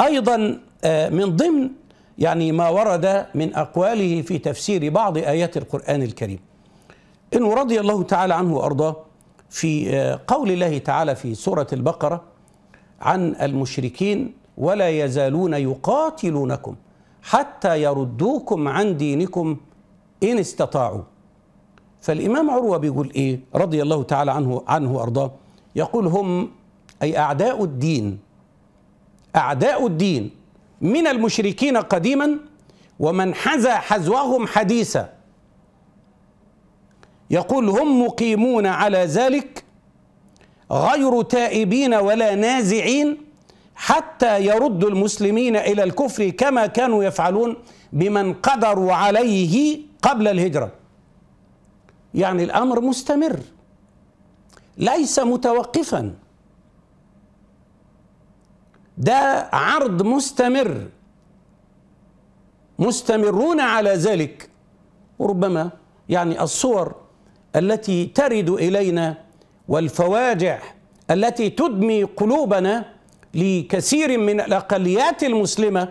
أيضا آه، من ضمن يعني ما ورد من أقواله في تفسير بعض آيات القرآن الكريم إنه رضي الله تعالى عنه وأرضاه في آه، قول الله تعالى في سورة البقرة عن المشركين ولا يزالون يقاتلونكم حتى يردوكم عن دينكم إن استطاعوا فالإمام عروة بيقول إيه رضي الله تعالى عنه عنه وأرضاه يقول هم أي أعداء الدين أعداء الدين من المشركين قديما ومن حذا حذوهم حديثا يقول هم مقيمون على ذلك غير تائبين ولا نازعين حتى يردوا المسلمين إلى الكفر كما كانوا يفعلون بمن قدروا عليه قبل الهجرة يعني الأمر مستمر ليس متوقفاً ده عرض مستمر مستمرون على ذلك وربما يعني الصور التي ترد الينا والفواجع التي تدمي قلوبنا لكثير من الاقليات المسلمه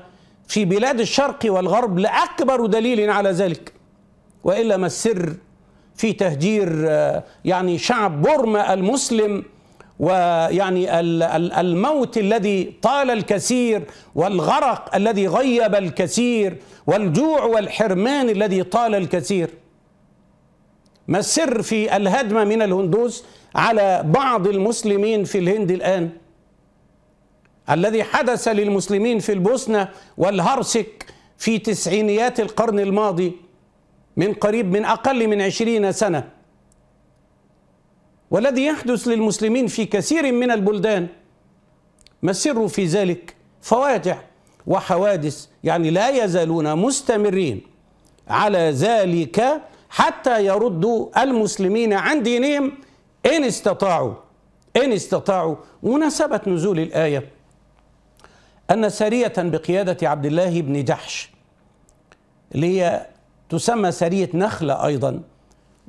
في بلاد الشرق والغرب لاكبر دليل على ذلك والا ما السر في تهجير آه، يعني شعب بورما المسلم ويعني الموت الذي طال الكثير والغرق الذي غيب الكثير والجوع والحرمان الذي طال الكثير ما السر في الهدم من الهندوس على بعض المسلمين في الهند الآن الذي حدث للمسلمين في البوسنة والهرسك في تسعينيات القرن الماضي من قريب من أقل من عشرين سنة والذي يحدث للمسلمين في كثير من البلدان ما السر في ذلك فواتح وحوادث يعني لا يزالون مستمرين على ذلك حتى يردوا المسلمين عن دينهم إن استطاعوا إن استطاعوا مناسبة نزول الآية أن سرية بقيادة عبد الله بن جحش اللي هي تسمى سرية نخلة أيضا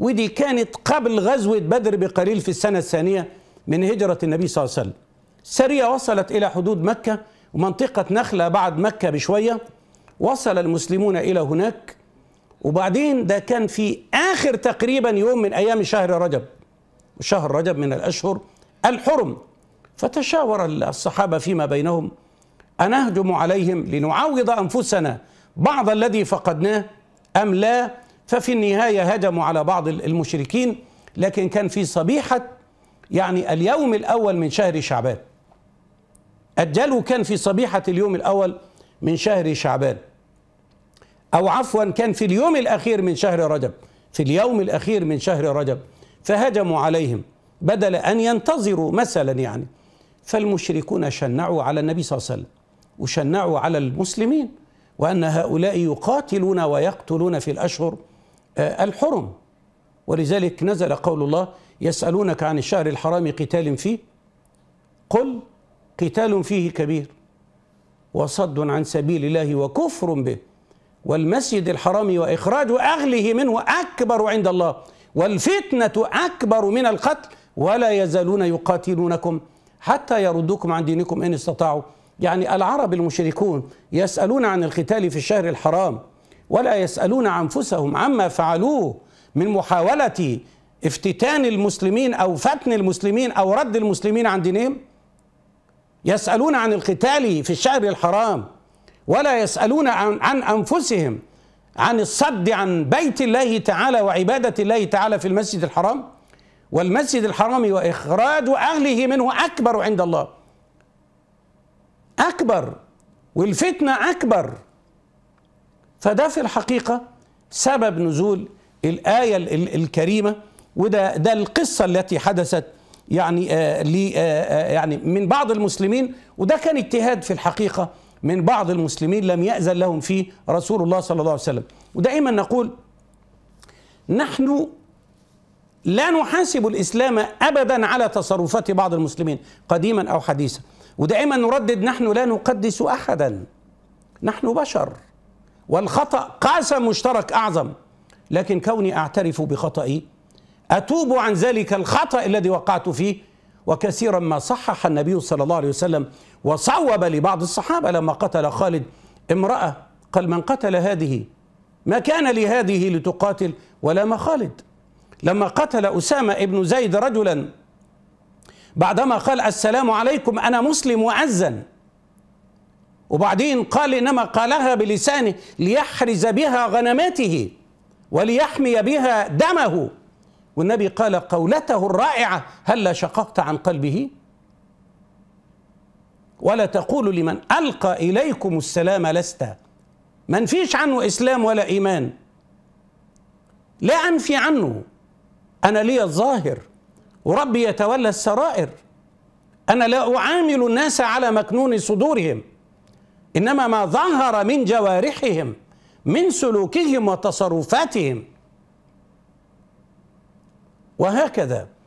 ودي كانت قبل غزوة بدر بقليل في السنة الثانية من هجرة النبي صلى الله عليه وسلم سرية وصلت إلى حدود مكة ومنطقة نخلة بعد مكة بشوية وصل المسلمون إلى هناك وبعدين ده كان في آخر تقريبا يوم من أيام شهر رجب وشهر رجب من الأشهر الحرم فتشاور الصحابة فيما بينهم أنهجم عليهم لنعوض أنفسنا بعض الذي فقدناه أم لا ففي النهاية هجموا على بعض المشركين لكن كان في صبيحة يعني اليوم الأول من شهر شعبان أجلوا كان في صبيحة اليوم الأول من شهر شعبان أو عفوا كان في اليوم الأخير من شهر رجب في اليوم الأخير من شهر رجب فهجموا عليهم بدل أن ينتظروا مثلا يعني فالمشركون شنعوا على النبي صلى الله عليه وسلم وشنعوا على المسلمين وأن هؤلاء يقاتلون ويقتلون في الأشهر آه، الحرم ولذلك نزل قول الله يسألونك عن الشهر الحرام قتال فيه قل قتال فيه كبير وصد عن سبيل الله وكفر به والمسجد الحرام وإخراج أهله منه أكبر عند الله والفتنة أكبر من القتل ولا يزالون يقاتلونكم حتى يردوكم عن دينكم إن استطاعوا يعني العرب المشركون يسألون عن القتال في الشهر الحرام ولا يسألون أنفسهم عما فعلوه من محاولة افتتان المسلمين أو فتن المسلمين أو رد المسلمين عن دينهم يسألون عن القتال في الشهر الحرام ولا يسألون عن, عن أنفسهم عن الصد عن بيت الله تعالى وعبادة الله تعالى في المسجد الحرام والمسجد الحرام وإخراج أهله منه أكبر عند الله أكبر والفتنة أكبر فده في الحقيقة سبب نزول الآية الكريمة وده ده القصة التي حدثت يعني آه لي آه،, آه يعني من بعض المسلمين وده كان اجتهاد في الحقيقة من بعض المسلمين لم يأذن لهم فيه رسول الله صلى الله عليه وسلم ودائما نقول نحن لا نحاسب الإسلام أبدا على تصرفات بعض المسلمين قديما أو حديثا ودائما نردد نحن لا نقدس أحدا نحن بشر والخطأ قاس مشترك أعظم لكن كوني أعترف بخطئي أتوب عن ذلك الخطأ الذي وقعت فيه وكثيرا ما صحح النبي صلى الله عليه وسلم وصوب لبعض الصحابة لما قتل خالد امرأة قال من قتل هذه ما كان لهذه لتقاتل ولا ما خالد لما قتل أسامة ابن زيد رجلا بعدما قال السلام عليكم أنا مسلم وعزا وبعدين قال إنما قالها بلسانه ليحرز بها غنماته وليحمي بها دمه والنبي قال قولته الرائعة هلا شققت عن قلبه ولا تقول لمن ألقى إليكم السلام لست من فيش عنه إسلام ولا إيمان لا أنفي عنه أنا لي الظاهر وربي يتولى السرائر أنا لا أعامل الناس على مكنون صدورهم انما ما ظهر من جوارحهم من سلوكهم وتصرفاتهم وهكذا